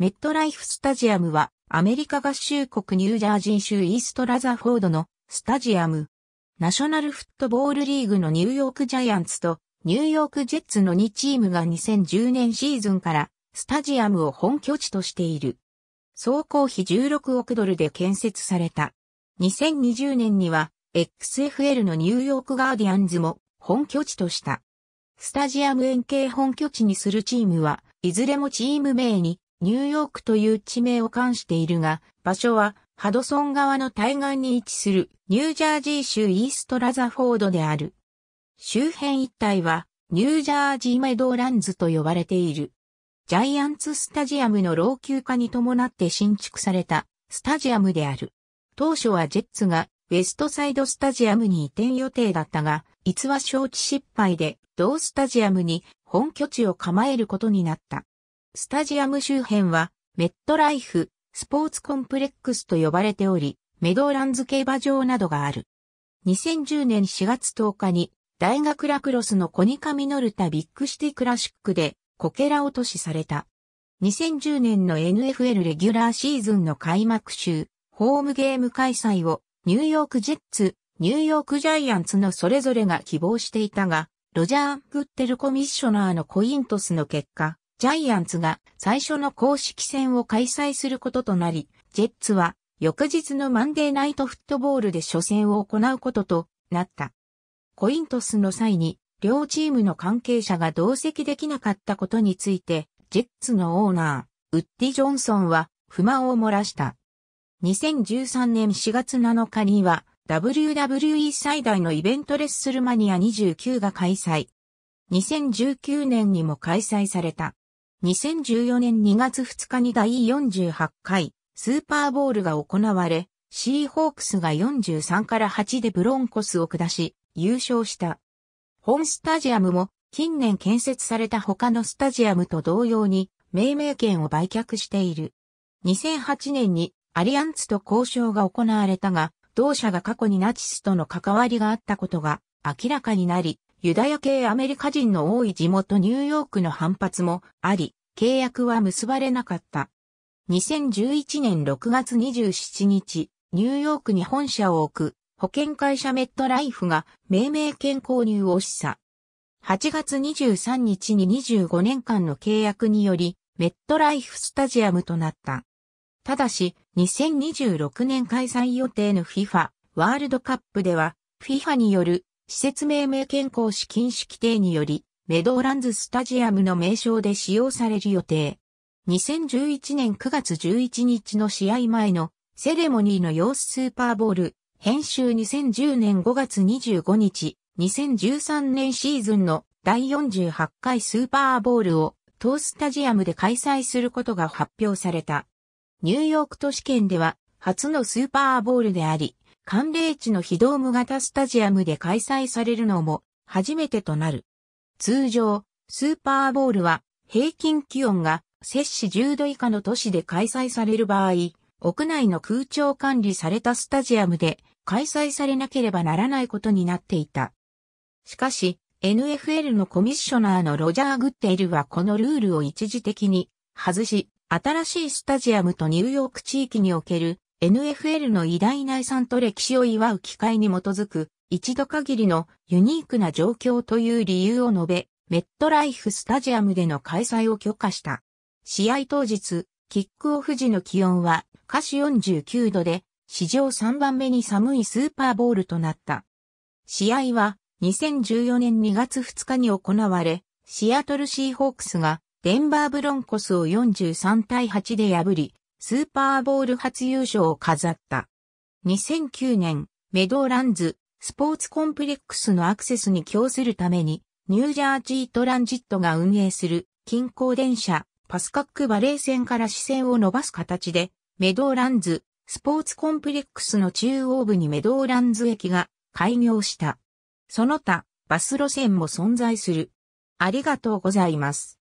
メットライフスタジアムはアメリカ合衆国ニュージャージー州イーストラザフォードのスタジアム。ナショナルフットボールリーグのニューヨークジャイアンツとニューヨークジェッツの2チームが2010年シーズンからスタジアムを本拠地としている。総工費16億ドルで建設された。2020年には XFL のニューヨークガーディアンズも本拠地とした。スタジアム円形本拠地にするチームは、いずれもチーム名にニューヨークという地名を冠しているが、場所はハドソン川の対岸に位置するニュージャージー州イーストラザフォードである。周辺一帯はニュージャージーメドーランズと呼ばれている。ジャイアンツスタジアムの老朽化に伴って新築されたスタジアムである。当初はジェッツがウェストサイドスタジアムに移転予定だったが、逸話承知失敗で同スタジアムに本拠地を構えることになった。スタジアム周辺は、メットライフ、スポーツコンプレックスと呼ばれており、メドーランズ競馬場などがある。2010年4月10日に、大学ラクロスのコニカミノルタビッグシティクラシックで、コケラ落としされた。2010年の NFL レギュラーシーズンの開幕週、ホームゲーム開催を、ニューヨークジェッツ、ニューヨークジャイアンツのそれぞれが希望していたが、ロジャー・グッテルコミッショナーのコイントスの結果、ジャイアンツが最初の公式戦を開催することとなり、ジェッツは翌日のマンデーナイトフットボールで初戦を行うこととなった。コイントスの際に両チームの関係者が同席できなかったことについて、ジェッツのオーナー、ウッディ・ジョンソンは不満を漏らした。2013年4月7日には WWE 最大のイベントレッスルマニア29が開催。2019年にも開催された。2014年2月2日に第48回スーパーボールが行われ、シーホークスが43から8でブロンコスを下し、優勝した。本スタジアムも近年建設された他のスタジアムと同様に命名権を売却している。2008年にアリアンツと交渉が行われたが、同社が過去にナチスとの関わりがあったことが明らかになり、ユダヤ系アメリカ人の多い地元ニューヨークの反発もあり、契約は結ばれなかった。2011年6月27日、ニューヨークに本社を置く保険会社メットライフが命名権購入を示唆。8月23日に25年間の契約により、メットライフスタジアムとなった。ただし、2026年開催予定の FIFA ワールドカップでは、FIFA による施設命名健康使禁止規定により、メドーランズスタジアムの名称で使用される予定。2011年9月11日の試合前のセレモニーの様子スーパーボール、編集2010年5月25日、2013年シーズンの第48回スーパーボールを当スタジアムで開催することが発表された。ニューヨーク都市圏では初のスーパーボールであり、寒冷地の非ドーム型スタジアムで開催されるのも初めてとなる。通常、スーパーボールは平均気温が摂氏10度以下の都市で開催される場合、屋内の空調管理されたスタジアムで開催されなければならないことになっていた。しかし、NFL のコミッショナーのロジャー・グッテイルはこのルールを一時的に外し、新しいスタジアムとニューヨーク地域における NFL の偉大な遺産と歴史を祝う機会に基づく、一度限りのユニークな状況という理由を述べ、メットライフスタジアムでの開催を許可した。試合当日、キックオフ時の気温は、下肢49度で、史上3番目に寒いスーパーボールとなった。試合は、2014年2月2日に行われ、シアトルシーホークスがデンバーブロンコスを43対8で破り、スーパーボール初優勝を飾った。2009年、メドーランズ、スポーツコンプレックスのアクセスに供するために、ニュージャージートランジットが運営する近郊電車、パスカックバレー線から視線を伸ばす形で、メドーランズ、スポーツコンプレックスの中央部にメドーランズ駅が開業した。その他、バス路線も存在する。ありがとうございます。